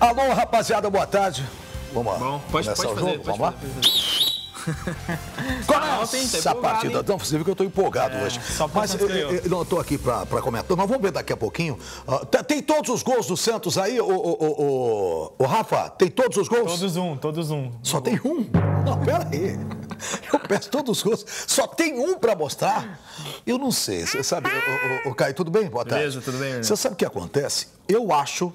Alô, rapaziada, boa tarde. Vamos lá. Bom, pode, pode fazer, jogo? Pode Vamos fazer, lá? Ah, Começa tá a partida. Então, você viu que eu estou empolgado é, hoje. Mas eu, eu, não estou aqui para comentar. Nós vamos ver daqui a pouquinho. Uh, tem todos os gols do Santos aí, o, o, o, Rafa? Tem todos os gols? Todos um, todos um. Só tem um? Não, pera aí. Eu peço todos os gols. Só tem um para mostrar? Eu não sei. Você sabe, o, Caio, tudo bem? Boa tarde. Beleza, tudo bem. Você sabe o que acontece? Eu acho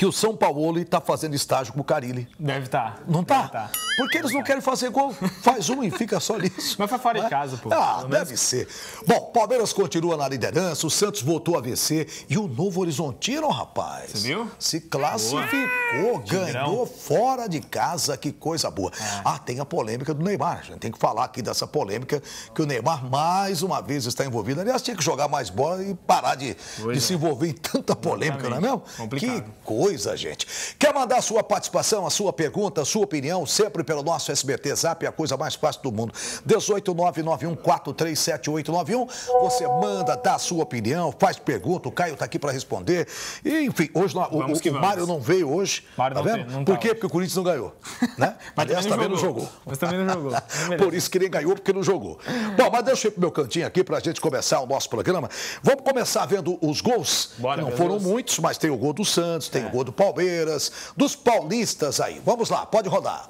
que o São Paulo está fazendo estágio com o Carilli. Deve estar. Tá. Não está? Tá. Porque eles não querem fazer gol, faz um e fica só nisso. Mas foi fora de né? casa, pô. Ah, deve ser. Bom, Palmeiras continua na liderança, o Santos voltou a vencer e o Novo Horizontino, rapaz. Você viu? Se classificou, boa. ganhou fora de casa, que coisa boa. É. Ah, tem a polêmica do Neymar. A gente tem que falar aqui dessa polêmica que o Neymar mais uma vez está envolvido. Aliás, tinha que jogar mais bola e parar de, de é. se envolver em tanta polêmica, Exatamente. não é mesmo? Complicado. Que coisa coisa, gente. Quer mandar sua participação, a sua pergunta, a sua opinião, sempre pelo nosso SBT Zap, a coisa mais fácil do mundo. 18991437891. Você manda, dá a sua opinião, faz pergunta, o Caio está aqui para responder. E, enfim, hoje o, o, Mário não veio hoje. Mário tá não vendo? não Por tá quê? porque o Corinthians não ganhou. Né? mas Aliás, também não jogou. Mas também não jogou. Não Por isso que nem ganhou, porque não jogou. Bom, mas deixa eu ir pro meu cantinho aqui para a gente começar o nosso programa. Vamos começar vendo os gols. Bora, não foram Deus. muitos, mas tem o gol do Santos, tem é. o gol do Palmeiras, dos paulistas aí. Vamos lá, pode rodar.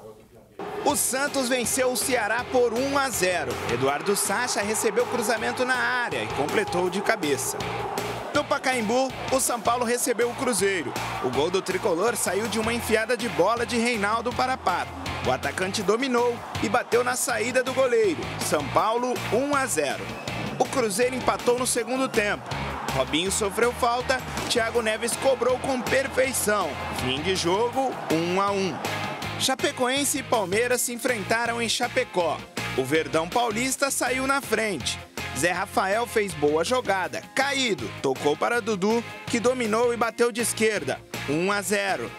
O Santos venceu o Ceará por 1 a 0. Eduardo Sacha recebeu cruzamento na área e completou de cabeça. No Pacaembu, o São Paulo recebeu o Cruzeiro. O gol do tricolor saiu de uma enfiada de bola de Reinaldo para Pato. O atacante dominou e bateu na saída do goleiro. São Paulo 1 a 0. O Cruzeiro empatou no segundo tempo. Robinho sofreu falta, Thiago Neves cobrou com perfeição. Fim de jogo, 1 a 1. Chapecoense e Palmeiras se enfrentaram em Chapecó. O Verdão Paulista saiu na frente. Zé Rafael fez boa jogada, caído, tocou para Dudu, que dominou e bateu de esquerda, 1 a 0.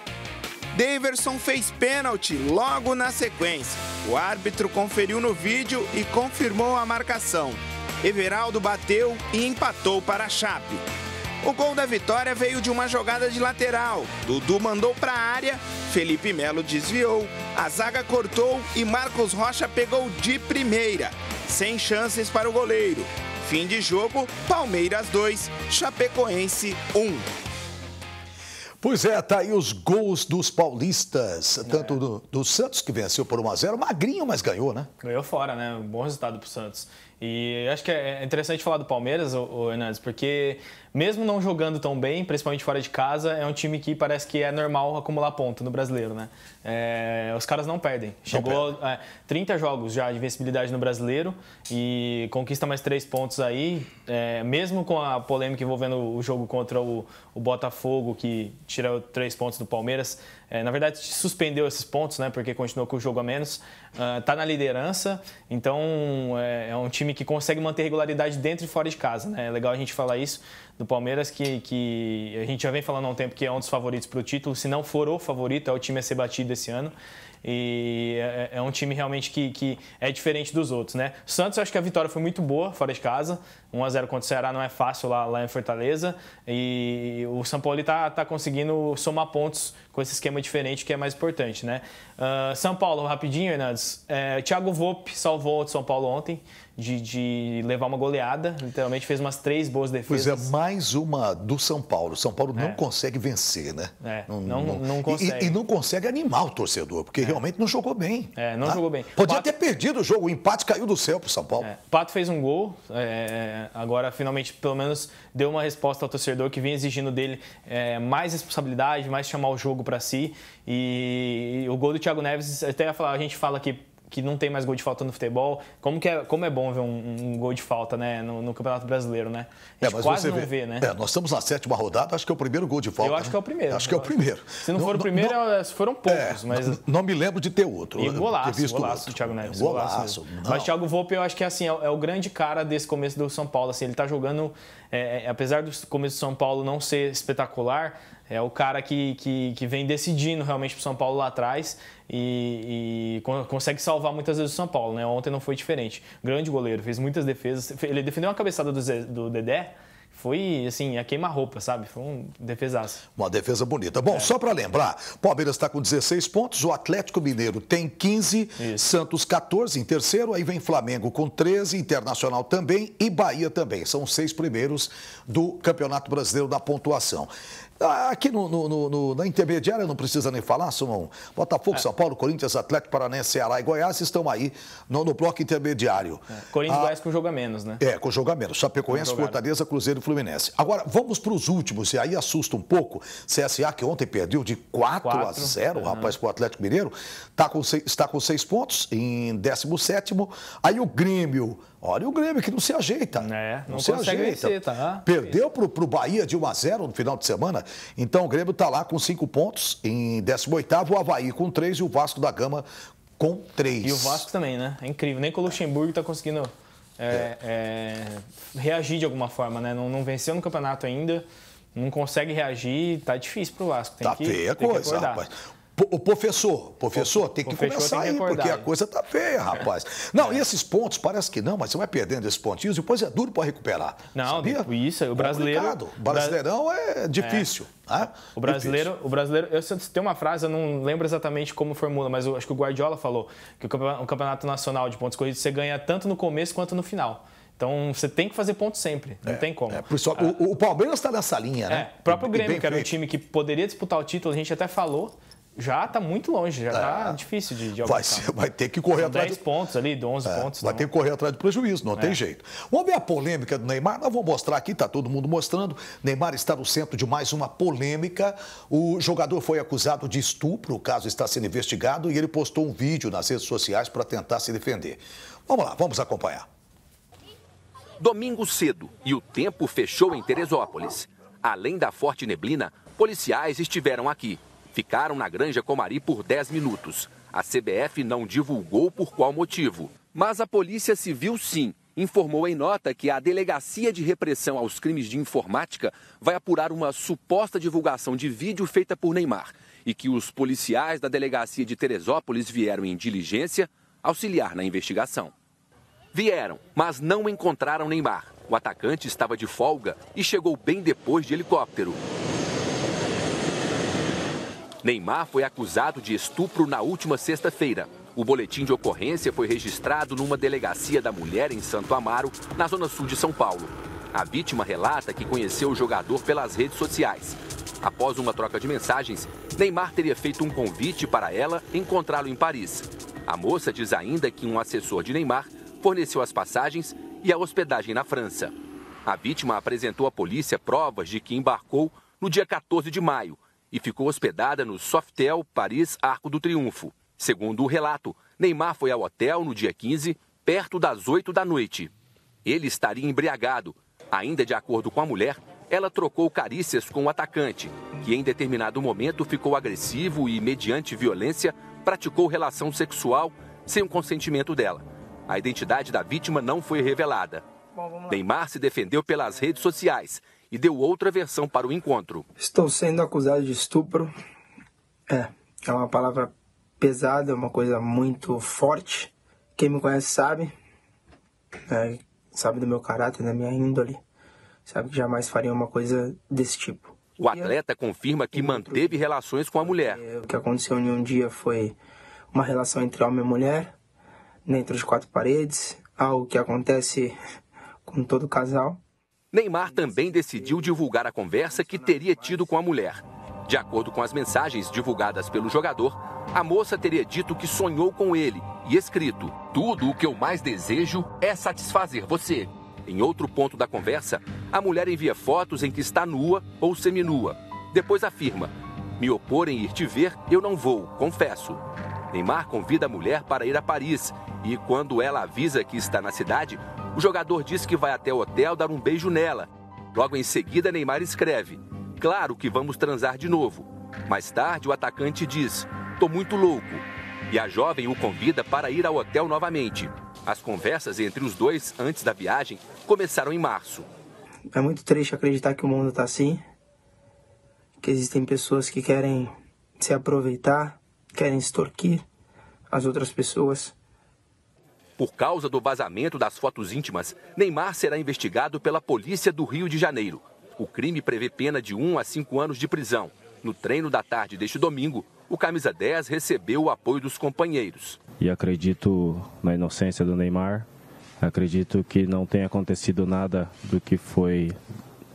Daverson fez pênalti logo na sequência. O árbitro conferiu no vídeo e confirmou a marcação. Everaldo bateu e empatou para a Chape. O gol da vitória veio de uma jogada de lateral. Dudu mandou para a área, Felipe Melo desviou, a zaga cortou e Marcos Rocha pegou de primeira, sem chances para o goleiro. Fim de jogo, Palmeiras 2, Chapecoense 1. Pois é, tá aí os gols dos paulistas, tanto é. do, do, Santos, que venceu por 1x0, magrinho, mas ganhou, né? Ganhou fora, né? Um bom resultado pro Santos. E acho que é interessante falar do Palmeiras, o, o Hernandes, porque mesmo não jogando tão bem, principalmente fora de casa, é um time que parece que é normal acumular ponto no brasileiro, né? É, os caras não perdem. Chegou é, 30 jogos já de invencibilidade no brasileiro e conquista mais três pontos aí, é, mesmo com a polêmica envolvendo o jogo contra o, o Botafogo, que tirou três pontos do Palmeiras. É, na verdade, suspendeu esses pontos, né? Porque continuou com o jogo a menos. Está ah, uh, na liderança, então é, é um time que consegue manter regularidade dentro e fora de casa, né? É legal a gente falar isso do Palmeiras, que, que a gente já vem falando há um tempo que é um dos favoritos para o título, se não for o favorito, é o time a ser batido esse ano. E é, é, é um time realmente que, que é diferente dos outros, né? O Santos, eu acho que a vitória foi muito boa, fora de casa. 1x0 contra o Ceará não é fácil lá, lá em Fortaleza. E o São Paulo está tá conseguindo somar pontos com esse esquema diferente, que é mais importante, né? Uh, São Paulo, rapidinho, Hernandes. É, Thiago Volpe salvou o São Paulo ontem de, de, levar uma goleada. Literalmente fez umas três boas defesas. Pois é, mais uma do São Paulo. São Paulo não é. consegue vencer, né? É, não, não, não, não consegue. E, e, não consegue animar o torcedor, porque é. realmente não jogou bem. É, não tá? jogou bem. Podia Pato... ter perdido o jogo, o empate caiu do céu para São Paulo. É. Pato fez um gol, é, agora finalmente pelo menos deu uma resposta ao torcedor que vinha exigindo dele é, mais responsabilidade, mais chamar o jogo para si. E o gol do Thiago Neves, até a, falar, a gente fala que que não tem mais gol de falta no futebol. Como, que é, como é bom ver um, um gol de falta né, no, no Campeonato Brasileiro, né? A é, gente é, quase não vê, vê né? É, nós estamos na sétima rodada, acho que é o primeiro gol de falta. Eu acho né? que é o né? primeiro. Acho que é o primeiro. Se não, não for o primeiro, não, é, foram poucos, é, mas... Não, não, me lembro de ter outro. E golaço, visto golaço outro. do Thiago Neves. Golaço. golaço mas Thiago Volpe, eu acho que assim, é, é, o grande cara desse começo do São Paulo. Assim, ele está jogando, apesar do começo do São Paulo não ser espetacular é o cara que, que, que vem decidindo realmente para o São Paulo lá atrás e, e consegue salvar muitas vezes o São Paulo. Né? Ontem não foi diferente. Grande goleiro, fez muitas defesas. Ele defendeu uma cabeçada do, Zé, do Dedé, foi assim, a queima-roupa, sabe? Foi um defesaço. Uma defesa bonita. Bom, é. só para lembrar, Palmeiras está com 16 pontos, o Atlético Mineiro tem 15, Isso. Santos 14 em terceiro, aí vem Flamengo com 13, Internacional também e Bahia também. São os seis primeiros do Campeonato Brasileiro da pontuação. Aqui no, no, no, na intermediária não precisa nem falar, Sumão. Botafogo, é. São Paulo, Corinthians, Atlético Paranense, Ceará e Goiás estão aí no, bloco intermediário. É. Corinthians e ah, Goiás com jogo a menos, né? É, com jogo a menos. Chapecoense, Fortaleza, Cruzeiro e Fluminense. Agora, vamos para os últimos, e aí assusta um pouco. CSA, que ontem perdeu de 4, 4 a 0, uhum. rapaz, para o Atlético Mineiro, tá com, seis, está com 6 pontos em 17. Aí o Grêmio. Olha o Grêmio que não se ajeita. É, não, não se ajeita. Vencer, tá? Perdeu para o Bahia de 1 a 0 no final de semana. Então o Grêmio está lá com cinco pontos em 18 o Havaí com três e o Vasco da Gama com três. E o Vasco também, né? É incrível. Nem com o Luxemburgo está conseguindo é, é, é, reagir de alguma forma, né? Não, não venceu no campeonato ainda não consegue reagir, tá difícil pro Vasco. Tem tá que, feia a coisa, rapaz. O professor, professor, tem que começar tem que aí, porque a coisa tá feia, rapaz. Não, é. e esses pontos, parece que não, mas você vai perdendo esses pontinhos e depois é duro para recuperar. Não, sabia? isso, o é brasileiro. O Brasileirão é difícil. É. Né? O brasileiro, difícil. o brasileiro. Eu tem uma frase, eu não lembro exatamente como formula, mas eu acho que o Guardiola falou que o campeonato nacional de pontos corridos você ganha tanto no começo quanto no final. Então você tem que fazer ponto sempre, não é, tem como. É, só, ah, o, o, Palmeiras está nessa linha, né? É, o próprio Grêmio, que era um time que poderia disputar o título, a gente até falou, já está muito longe, já está é. difícil de, de alcançar. Vai, ser, vai ter que correr São atrás. 10 de... pontos ali, de 11 é. pontos. Vai então. ter que correr atrás do prejuízo, não é. tem jeito. Vamos ver a polêmica do Neymar. Nós vamos mostrar aqui, está todo mundo mostrando. Neymar está no centro de mais uma polêmica. O jogador foi acusado de estupro, o caso está sendo investigado, e ele postou um vídeo nas redes sociais para tentar se defender. Vamos lá, vamos acompanhar. Domingo cedo, e o tempo fechou em Teresópolis. Além da forte neblina, policiais estiveram aqui. Ficaram na Granja Comari por 10 minutos. A CBF não divulgou por qual motivo, mas a Polícia Civil sim informou em nota que a Delegacia de Repressão aos Crimes de Informática vai apurar uma suposta divulgação de vídeo feita por Neymar e que os policiais da Delegacia de Teresópolis vieram em diligência auxiliar na investigação. Vieram, mas não encontraram Neymar. O atacante estava de folga e chegou bem depois de helicóptero. Neymar foi acusado de estupro na última sexta-feira. O boletim de ocorrência foi registrado numa delegacia da mulher em Santo Amaro, na zona sul de São Paulo. A vítima relata que conheceu o jogador pelas redes sociais. Após uma troca de mensagens, Neymar teria feito um convite para ela encontrá-lo em Paris. A moça diz ainda que um assessor de Neymar forneceu as passagens e a hospedagem na França. A vítima apresentou à polícia provas de que embarcou no dia 14 de maio e ficou hospedada no Softel Paris Arco do Triunfo. Segundo o relato, Neymar foi ao hotel no dia 15, perto das 8 da noite. Ele estaria embriagado. Ainda de acordo com a mulher, ela trocou carícias com o atacante, que em determinado momento ficou agressivo e, mediante violência, praticou relação sexual sem o consentimento dela. A identidade da vítima não foi revelada. Bom, Neymar se defendeu pelas redes sociais e deu outra versão para o encontro. Estou sendo acusado de estupro. É, é uma palavra pesada, é uma coisa muito forte. Quem me conhece sabe, é, sabe do meu caráter, da minha índole, sabe que jamais faria uma coisa desse tipo. O atleta confirma que manteve relações com a mulher. É, o que aconteceu em um dia foi uma relação entre homem e mulher, dentro de quatro paredes, algo que acontece com todo casal. Neymar também decidiu divulgar a conversa que teria tido com a mulher. De acordo com as mensagens divulgadas pelo jogador, a moça teria dito que sonhou com ele e escrito: Tudo o que eu mais desejo é satisfazer você. Em outro ponto da conversa, a mulher envia fotos em que está nua ou seminua. Depois afirma: Me opor em ir te ver, eu não vou, confesso. Neymar convida a mulher para ir a Paris e, quando ela avisa que está na cidade, o jogador diz que vai até o hotel dar um beijo nela. Logo em seguida, Neymar escreve: Claro que vamos transar de novo. Mais tarde, o atacante diz: Tô muito louco. E a jovem o convida para ir ao hotel novamente. As conversas entre os dois antes da viagem começaram em março. É muito triste acreditar que o mundo está assim. Que existem pessoas que querem se aproveitar, querem extorquir as outras pessoas. Por causa do vazamento das fotos íntimas, Neymar será investigado pela polícia do Rio de Janeiro. O crime prevê pena de 1 a 5 anos de prisão. No treino da tarde deste domingo, o camisa 10 recebeu o apoio dos companheiros. E acredito na inocência do Neymar. Acredito que não tenha acontecido nada do que foi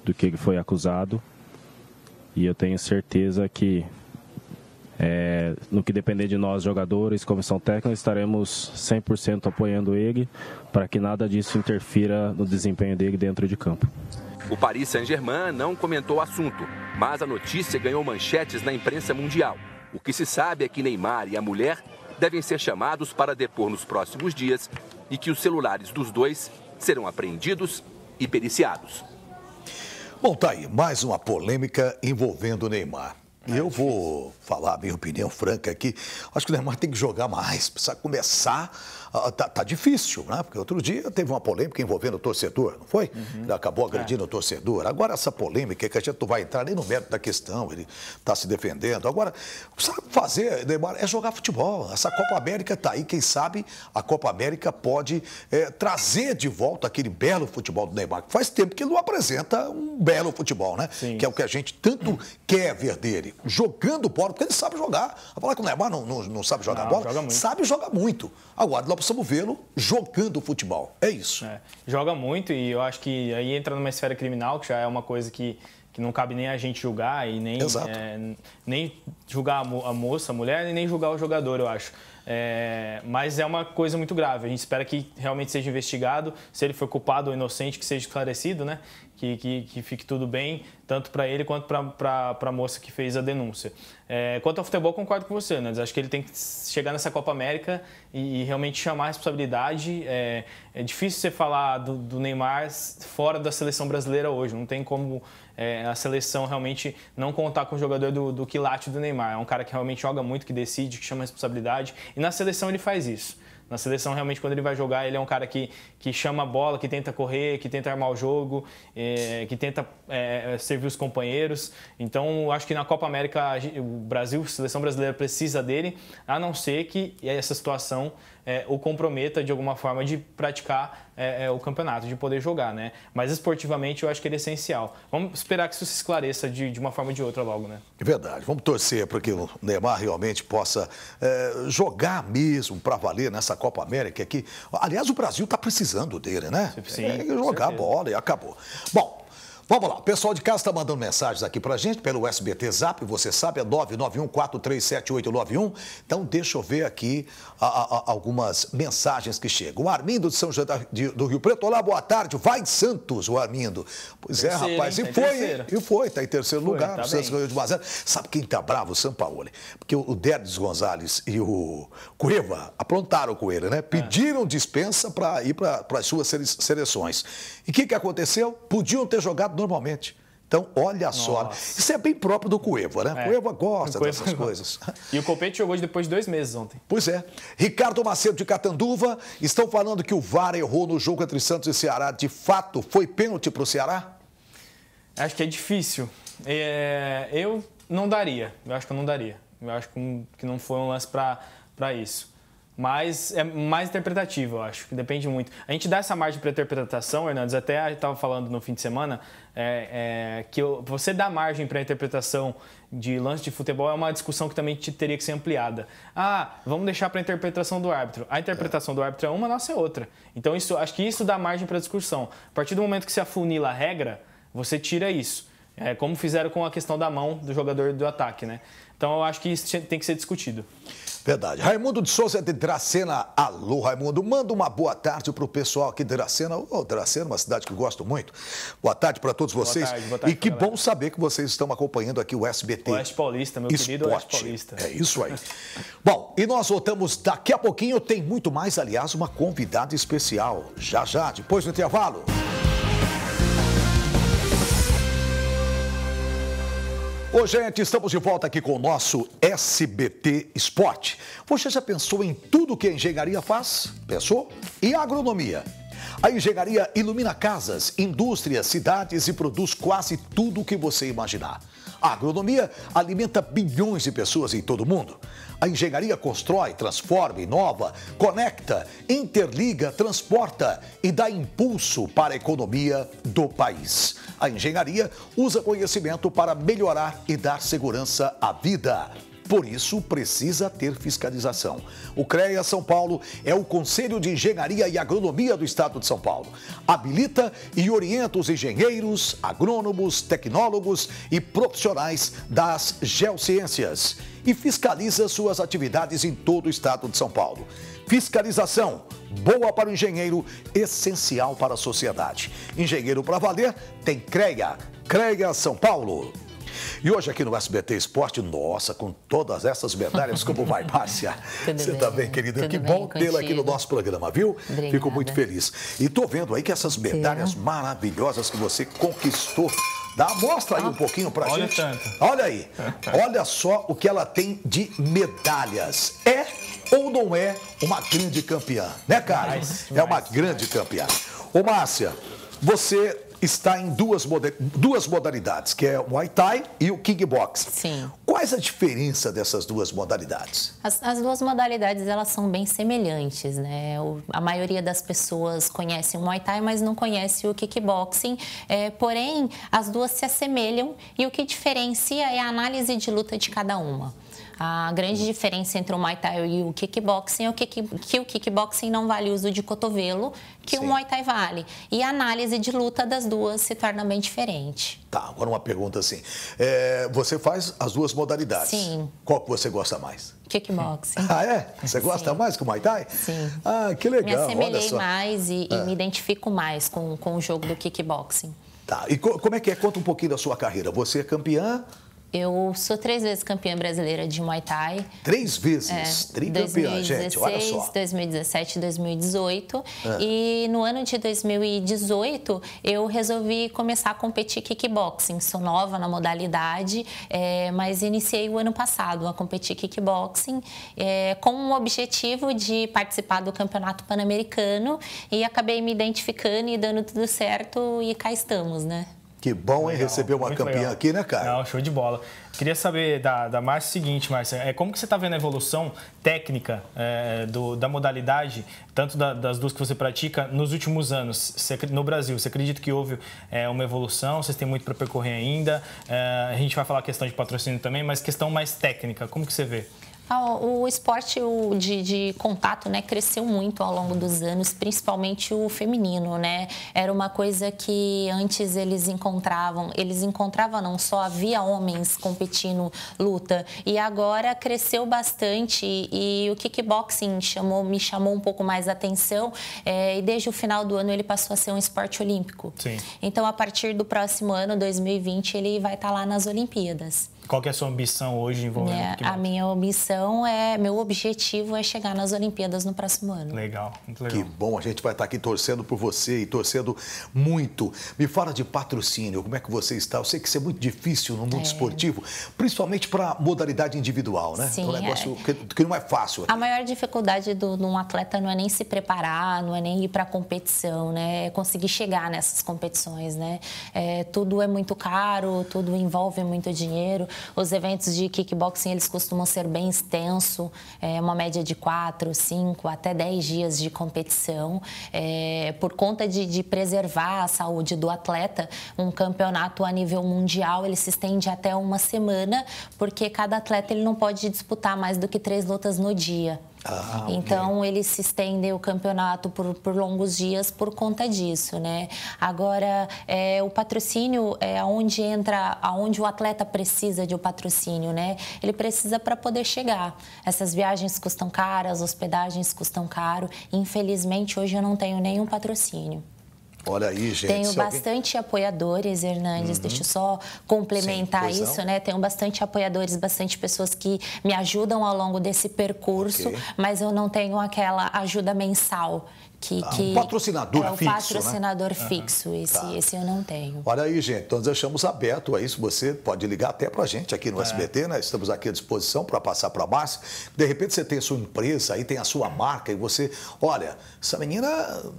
do que ele foi acusado. E eu tenho certeza que é, no que depender de nós, jogadores, comissão técnica, estaremos 100% apoiando ele para que nada disso interfira no desempenho dele dentro de campo. O Paris Saint-Germain não comentou o assunto, mas a notícia ganhou manchetes na imprensa mundial. O que se sabe é que Neymar e a mulher devem ser chamados para depor nos próximos dias e que os celulares dos dois serão apreendidos e periciados. Bom, tá aí mais uma polêmica envolvendo Neymar. E eu vou falar a minha opinião franca aqui. Acho que o Neymar tem que jogar mais, precisa começar ah, tá, tá, difícil, né? Porque outro dia teve uma polêmica envolvendo o torcedor, não foi? Uhum. Acabou é. agredindo é. o torcedor. Agora essa polêmica é que a gente não vai entrar nem no mérito da questão, ele está se defendendo. Agora, sabe fazer, Neymar, é jogar futebol. Essa Copa América está aí, quem sabe a Copa América pode é, trazer de volta aquele belo futebol do Neymar. Que Faz tempo que ele não apresenta um belo futebol, né? Sim. Que é o que a gente tanto uhum. quer ver dele. Jogando bola, porque ele sabe jogar. A falar que o Neymar não, não, não sabe jogar não, bola, joga sabe jogar muito. Agora, possamos vê-lo jogando futebol. É isso. É, joga muito e eu acho que aí entra numa esfera criminal, que já é uma coisa que que não cabe nem a gente julgar e nem, é, nem julgar a, moça, a mulher, e nem julgar o jogador, eu acho. É, mas é uma coisa muito grave. A gente espera que realmente seja investigado, se ele for culpado ou inocente, que seja esclarecido, né? Que, que, que fique tudo bem, tanto para ele quanto para a moça que fez a denúncia. É, quanto ao futebol, concordo com você, né? Acho que ele tem que chegar nessa Copa América e, e realmente chamar a responsabilidade. É, é difícil você falar do, do Neymar fora da seleção brasileira hoje, não tem como é, a seleção realmente não contar com o jogador do, do quilate do Neymar. É um cara que realmente joga muito, que decide, que chama responsabilidade. E na seleção ele faz isso. Na seleção, realmente, quando ele vai jogar, ele é um cara que, que chama a bola, que tenta correr, que tenta armar o jogo, é, que tenta é, servir os companheiros. Então, acho que na Copa América, o Brasil, a seleção brasileira precisa dele, a não ser que essa situação é, o comprometa de alguma forma de praticar é, é, o campeonato, de poder jogar, né? Mas esportivamente eu acho que ele é essencial. Vamos esperar que isso se esclareça de, de uma forma ou de outra logo, né? É verdade. Vamos torcer para que o Neymar realmente possa é, jogar mesmo para valer nessa Copa América aqui. Aliás, o Brasil está precisando dele, né? Sim, é, jogar a bola e acabou. Bom, Vamos lá, o pessoal de casa está mandando mensagens aqui para a gente pelo SBT Zap, você sabe, é 991-437891. Então, deixa eu ver aqui a, a, a, algumas mensagens que chegam. O Armindo de São José do Rio Preto, olá, boa tarde, vai Santos, o Armindo. Pois é, terceiro, é, rapaz, hein? e tá foi, e foi, está em terceiro foi, lugar, tá o Santos ganhou de 1 Sabe quem está bravo? O São Paulo, porque o Derdes Gonzalez e o Cueva aprontaram com ele, né? É. Pediram dispensa para ir para as suas seleções. E o que, que aconteceu? Podiam ter jogado normalmente. Então, olha Nossa. só. Isso é bem próprio do Cueva, né? É. Cueva gosta Cueva dessas coisas. E o Copete jogou depois de dois meses ontem. Pois é. Ricardo Macedo de Catanduva, estão falando que o VAR errou no jogo entre Santos e Ceará. De fato, foi pênalti para o Ceará? Acho que é difícil. É... eu não daria. Eu acho que eu não daria. Eu acho que não foi um lance para isso. Mas é mais interpretativo, eu acho, que depende muito. A gente dá essa margem para interpretação, Hernandes, até a gente estava falando no fim de semana, é, é, que você dá margem para interpretação de lance de futebol é uma discussão que também teria que ser ampliada. Ah, vamos deixar para a interpretação do árbitro. A interpretação do árbitro é uma, nossa é outra. Então isso, acho que isso dá margem para discussão. A partir do momento que se afunila a regra, você tira isso. É, como fizeram com a questão da mão do jogador do ataque, né? Então eu acho que isso tem que ser discutido. Verdade. Raimundo de Souza de Dracena. Alô, Raimundo. Manda uma boa tarde para o pessoal aqui de Dracena. Ô, oh, Dracena, uma cidade que eu gosto muito. Boa tarde para todos vocês. Boa tarde, boa tarde, e que galera. bom saber que vocês estão acompanhando aqui o SBT. Oeste Paulista, meu Esporte. querido Oeste Paulista. É isso aí. bom, e nós voltamos daqui a pouquinho. Tem muito mais, aliás, uma convidada especial. Já, já, depois do intervalo. Ô, gente, estamos de volta aqui com o nosso SBT Esporte. Você já pensou em tudo que a engenharia faz? Pensou? E a agronomia? A engenharia ilumina casas, indústrias, cidades e produz quase tudo o que você imaginar. A agronomia alimenta bilhões de pessoas em todo o mundo. A engenharia constrói, transforma, inova, conecta, interliga, transporta e dá impulso para a economia do país. A engenharia usa conhecimento para melhorar e dar segurança à vida. Por isso, precisa ter fiscalização. O CREA São Paulo é o Conselho de Engenharia e Agronomia do Estado de São Paulo. Habilita e orienta os engenheiros, agrônomos, tecnólogos e profissionais das geociências e fiscaliza suas atividades em todo o estado de São Paulo. Fiscalização, boa para o engenheiro, essencial para a sociedade. Engenheiro para valer tem CREA, CREA São Paulo. E hoje aqui no SBT Esporte, nossa, com todas essas medalhas, como vai, Márcia? Você bem, também, tá querida? Tudo que bom tê-la aqui no nosso programa, viu? Obrigada. Fico muito feliz. E tô vendo aí que essas medalhas Sim. maravilhosas que você conquistou Dá, mostra aí um pouquinho pra olha gente. Tanto. Olha aí. Olha só o que ela tem de medalhas. É ou não é uma grande campeã, né, cara? é uma grande campeã. Ô, Márcia, você está em duas, duas modalidades, que é o Muay Thai e o Kickbox. Sim. Quais a diferença dessas duas modalidades? As, as duas modalidades, elas são bem semelhantes, né? O, a maioria das pessoas conhece o Muay Thai, mas não conhece o Kickboxing. É, porém, as duas se assemelham e o que diferencia é a análise de luta de cada uma. A grande diferença entre o Muay Thai e o kickboxing é o kick, que o kickboxing não vale uso de cotovelo, que Sim. o Muay Thai vale. E a análise de luta das duas se torna bem diferente. Tá, agora uma pergunta assim. É, você faz as duas modalidades. Sim. Qual que você gosta mais? Kickboxing. Ah, é? Você gosta Sim. mais que o Muay Thai? Sim. Ah, que legal. Me assemelhei mais e, é. e, me identifico mais com, com o jogo do kickboxing. Tá, e co como é que é? Conta um pouquinho da sua carreira. Você é campeã eu sou três vezes campeã brasileira de Muay Thai. Três vezes? É, campeã, gente, olha só. 2017, e 2018. Ah. E no ano de 2018, eu resolvi começar a competir kickboxing. Sou nova na modalidade, é, mas iniciei o ano passado a competir kickboxing é, com o objetivo de participar do Campeonato Pan-Americano. E acabei me identificando e dando tudo certo e cá estamos, né? Que bom, legal, hein, receber uma campeã legal. aqui, né, cara? Não, show de bola. Queria saber da, da Márcia o seguinte, Márcia, é, como que você está vendo a evolução técnica é, do, da modalidade, tanto da, das duas que você pratica, nos últimos anos você, no Brasil? Você acredita que houve é, uma evolução? Vocês têm muito para percorrer ainda? É, a gente vai falar questão de patrocínio também, mas questão mais técnica, como que você vê? Ah, o esporte de, de, contato né, cresceu muito ao longo dos anos, principalmente o feminino, né? Era uma coisa que antes eles encontravam, eles encontravam não só havia homens competindo luta e agora cresceu bastante e o kickboxing chamou, me chamou um pouco mais a atenção é, e desde o final do ano ele passou a ser um esporte olímpico. Sim. Então a partir do próximo ano, 2020, ele vai estar tá lá nas Olimpíadas. Qual que é a sua ambição hoje envolvendo é, voltar? A minha ambição é, meu objetivo é chegar nas Olimpíadas no próximo ano. Legal, muito legal. Que bom, a gente vai estar aqui torcendo por você e torcendo muito. Me fala de patrocínio, como é que você está? Eu sei que isso é muito difícil no mundo é. esportivo, principalmente para modalidade individual, né? Sim, é um negócio é. que, que, não é fácil. Né? A maior dificuldade de um atleta não é nem se preparar, não é nem ir para competição, né? É conseguir chegar nessas competições, né? É, tudo é muito caro, tudo envolve muito dinheiro. Os eventos de kickboxing, eles costumam ser bem extenso, é uma média de 4, 5, até 10 dias de competição. É, por conta de, de preservar a saúde do atleta, um campeonato a nível mundial, ele se estende até uma semana, porque cada atleta ele não pode disputar mais do que três lutas no dia. Ah, então okay. eles se estendem o campeonato por, por, longos dias por conta disso, né? Agora é, o patrocínio é aonde entra, aonde o atleta precisa de um patrocínio, né? Ele precisa para poder chegar. Essas viagens custam caras, hospedagens custam caro. Infelizmente hoje eu não tenho nenhum patrocínio. Olha aí, gente. Tenho bastante alguém... apoiadores, Hernandes. Uhum. Deixa eu só complementar Sim, isso, né? Tenho bastante apoiadores, bastante pessoas que me ajudam ao longo desse percurso, okay. mas eu não tenho aquela ajuda mensal que, ah, um patrocinador é um fixo. Né? patrocinador né? fixo, uhum. esse, tá. esse eu não tenho. Olha aí, gente, então deixamos aberto aí. isso. Você pode ligar até para a gente aqui no é. SBT, né? Estamos aqui à disposição para passar para a Márcia. De repente você tem a sua empresa, aí tem a sua marca, e você, olha, essa menina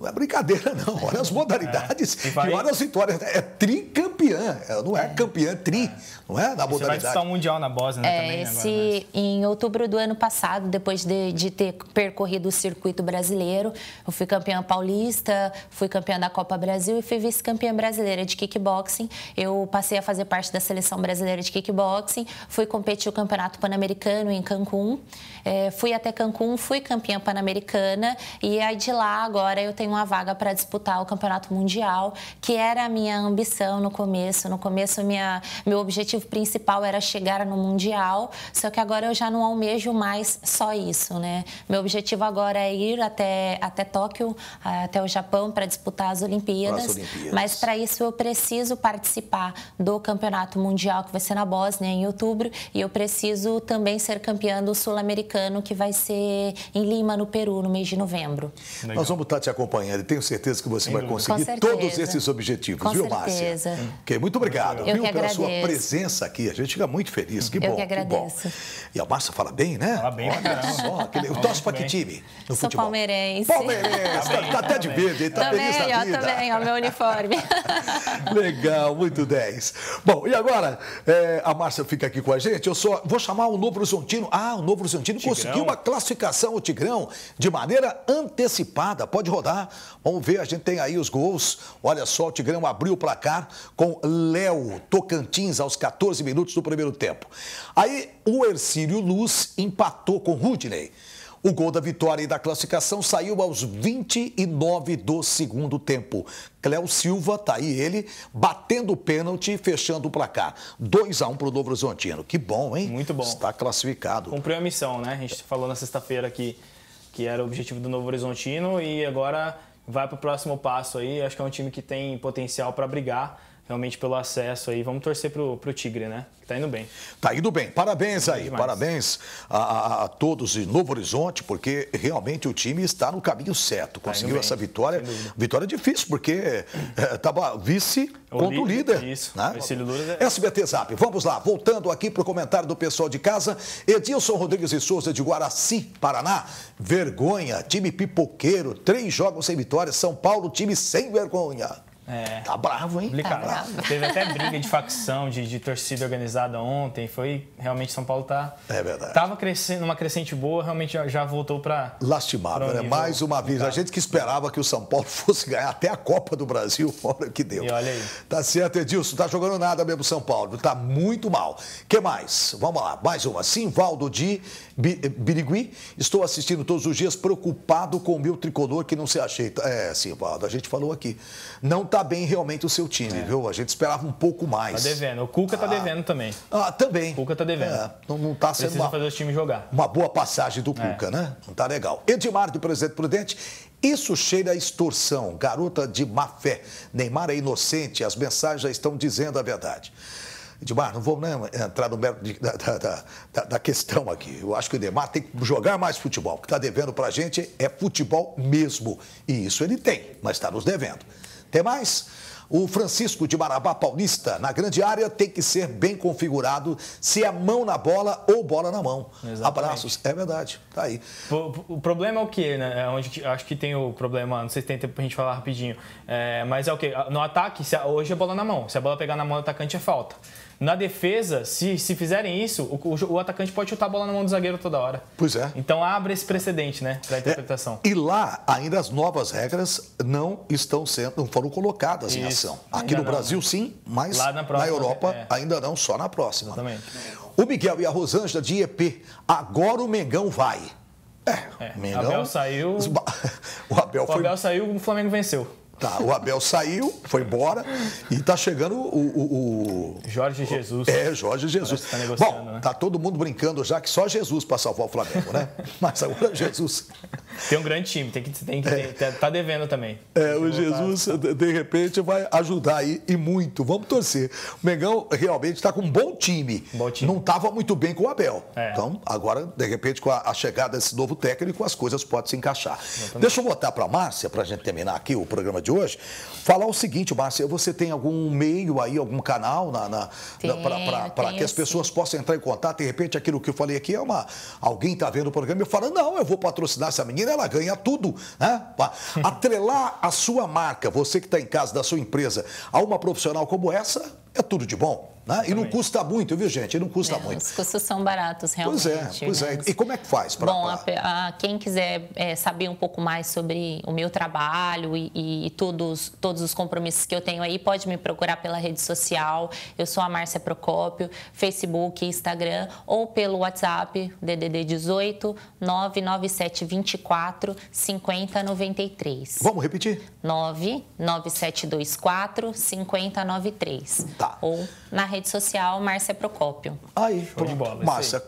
não é brincadeira, não. Olha as é. modalidades é. vai... e olha as vitórias. É tricampeã, ela não é, é. campeã, tri, é. não é? Na modalidade. Você vai mundial na Bosnia né? É, também. Esse, agora, né? mas... Em outubro do ano passado, depois de, de ter percorrido o circuito brasileiro, eu fui campeã paulista, fui campeã da Copa Brasil e fui vice-campeã brasileira de kickboxing. Eu passei a fazer parte da seleção brasileira de kickboxing, fui competir o Campeonato Pan-Americano em Cancún, é, fui até Cancún, fui campeã pan-americana e aí de lá agora eu tenho uma vaga para disputar o Campeonato Mundial, que era a minha ambição no começo. No começo, minha, meu objetivo principal era chegar no Mundial, só que agora eu já não almejo mais só isso, né? Meu objetivo agora é ir até, até Tóquio Tóquio ah, até o Japão para disputar as Olimpíadas. Olimpíadas. Mas para isso eu preciso participar do Campeonato Mundial que vai ser na Bósnia em outubro e eu preciso também ser campeã do Sul-Americano que vai ser em Lima, no Peru, no mês de novembro. Legal. Nós vamos estar te acompanhando e tenho certeza que você vai conseguir todos esses objetivos, Com viu, certeza. Márcia? Hum. Okay, muito obrigado, eu viu, pela agradeço. sua presença aqui. A gente fica muito feliz. Que bom, eu que, agradeço. Que bom. E a Márcia fala bem, né? Fala bem. Olha só, aquele... o tosse para que time? No Sou futebol. palmeirense. Palmeirense também, tá, tá, tá até de verde, tá também, feliz da vida. Também, ó, meu uniforme. Legal, muito 10. Bom, e agora, é, a Márcia fica aqui com a gente. Eu só vou chamar o Novo Horizontino. Ah, o Novo Horizontino conseguiu uma classificação, o Tigrão, de maneira antecipada. Pode rodar. Vamos ver, a gente tem aí os gols. Olha só, o Tigrão abriu o placar com Léo Tocantins aos 14 minutos do primeiro tempo. Aí o Ercílio Luz empatou com Rudney. O gol da vitória e da classificação saiu aos 29 do segundo tempo. Cléo Silva, tá aí ele, batendo o pênalti e fechando o placar. 2 a 1 para o Novo Horizontino. Que bom, hein? Muito bom. Está classificado. Cumpriu a missão, né? A gente falou na sexta-feira que que era o objetivo do Novo Horizontino e agora vai para o próximo passo aí. Acho que é um time que tem potencial para brigar realmente pelo acesso aí. Vamos torcer pro, pro Tigre, né? Que tá indo bem. Tá indo bem. Parabéns tá aí. Parabéns a, a, todos de Novo Horizonte, porque realmente o time está no caminho certo. Tá Conseguiu tá essa vitória. Vitória difícil, porque estava eh, eh, é, vice o contra líder, o líder. Isso. Né? É- SBT Zap. Vamos lá. Voltando aqui pro comentário do pessoal de casa. Edilson Rodrigues e Souza de Guaraci, Paraná. Vergonha. Time pipoqueiro. Três jogos sem vitória. São Paulo, time sem vergonha. É. Tá bravo, hein? Tá bravo. Teve até briga de facção, de, de, torcida organizada ontem. Foi realmente São Paulo tá. É verdade. Tava crescendo numa crescente boa, realmente já, já voltou para. Lastimável, pra né? um né? Mais uma vez. Tá. A gente que esperava que o São Paulo fosse ganhar até a Copa do Brasil, fora que deu. E olha aí. Tá certo, Edilson. Tá jogando nada mesmo São Paulo. Tá muito mal. que mais? Vamos lá, mais uma. Simvaldo de Birigui. Estou assistindo todos os dias preocupado com o meu tricolor que não se ajeita. É, Simvaldo, a gente falou aqui. Não tá está bem realmente o seu time, é. viu? A gente esperava um pouco mais. Tá devendo. O Cuca tá ah. tá devendo também. Ah, também. O Cuca tá devendo. É, não, não tá Precisa sendo uma, fazer o time jogar. uma boa passagem do é. Cuca, né? Não tá legal. Edmar, do Presidente Prudente, isso cheira a extorsão, garota de má fé. Neymar é inocente, as mensagens já estão dizendo a verdade. Edmar, não vou nem né, entrar no mérito da, da, da, da, questão aqui. Eu acho que o Neymar tem que jogar mais futebol. O que está devendo para a gente é futebol mesmo. E isso ele tem, mas está nos devendo. Tem mais? O Francisco de Marabá Paulista, na grande área, tem que ser bem configurado se é mão na bola ou bola na mão. Exatamente. Abraços, é verdade, tá aí. O, o problema é o que, né? É onde acho que tem o problema, não sei se tem tempo pra gente falar rapidinho, é, mas é o que? No ataque, se hoje é bola na mão. Se a bola pegar na mão do atacante, é falta. Na defesa, se, se fizerem isso, o, o, atacante pode chutar a bola na mão do zagueiro toda hora. Pois é. Então abre esse precedente, né, para a é, interpretação. É, e lá, ainda as novas regras não estão sendo, não foram colocadas isso. em ação. Aqui ainda no Brasil, sim, mas próxima, na, Europa é. ainda não, só na próxima. Exatamente. O Miguel e a Rosângela de EP, agora o Mengão vai. É, é. Mengão... Abel saiu... O Abel, foi... o Abel saiu, o Flamengo venceu. Tá, o Abel saiu, foi embora e tá chegando o, o, o, Jorge Jesus. É, Jorge Jesus. Tá Bom, né? tá todo mundo brincando já que só Jesus para salvar o Flamengo, né? Mas agora é Jesus tem um grande time, tem que tem que é. tá devendo também. É, o Jesus de repente vai ajudar aí e muito. Vamos torcer. O Mengão realmente está com um bom time. Bom time. Não estava muito bem com o Abel. É. Então agora de repente com a, a, chegada desse novo técnico as coisas podem se encaixar. Exatamente. Deixa eu voltar para Márcia para a gente terminar aqui o programa de hoje. Falar o seguinte, Márcia, você tem algum meio aí, algum canal na, na, na para que as pessoas possam entrar em contato? De repente aquilo que eu falei aqui é uma alguém está vendo o programa e fala não, eu vou patrocinar essa menina ela ganha tudo. Né? Atrelar a sua marca, você que está em casa da sua empresa, a uma profissional como essa, é tudo de bom. Né? E não custa muito, viu, gente? E não custa é, muito. Os custos são baratos, realmente. Pois é, né? pois né? é. E como é que faz? Pra, Bom, pra... A, a, quem quiser é, saber um pouco mais sobre o meu trabalho e, e, e, todos, todos os compromissos que eu tenho aí, pode me procurar pela rede social. Eu sou a Márcia Procópio, Facebook, Instagram ou pelo WhatsApp, DDD 18 997 24 5093 Vamos repetir? 99724 5093. Tá. Ou na rede rede social Márcia Procópio. Aí, Show de bola. Márcia,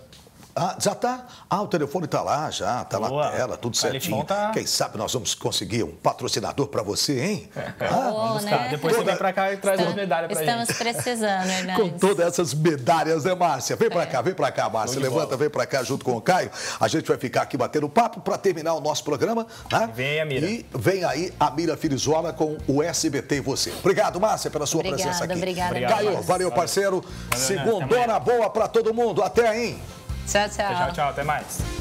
ah, já está? Ah, o telefone está lá, já, está Boa. na tela, tudo certinho. Tá... Quem sabe nós vamos conseguir um patrocinador para você, hein? É, Ah, Boa, né? Depois toda... você vem para cá e traz uma medalha para Estamos gente. precisando, Hernandes. Né, com todas essas medalhas, né, Márcia? Vem para é. cá, vem para cá, Márcia. Levanta, bola. vem para cá junto com o Caio. A gente vai ficar aqui batendo papo para terminar o nosso programa. Né? Vem a Mira. E vem aí a Mira Filizola com o SBT e você. Obrigado, Márcia, pela sua obrigada, presença aqui. Obrigada, obrigada. Caio, valeu, parceiro. Né? Segundona boa para todo mundo. Até aí. Tchau, tchau. Tchau, tchau. Até mais.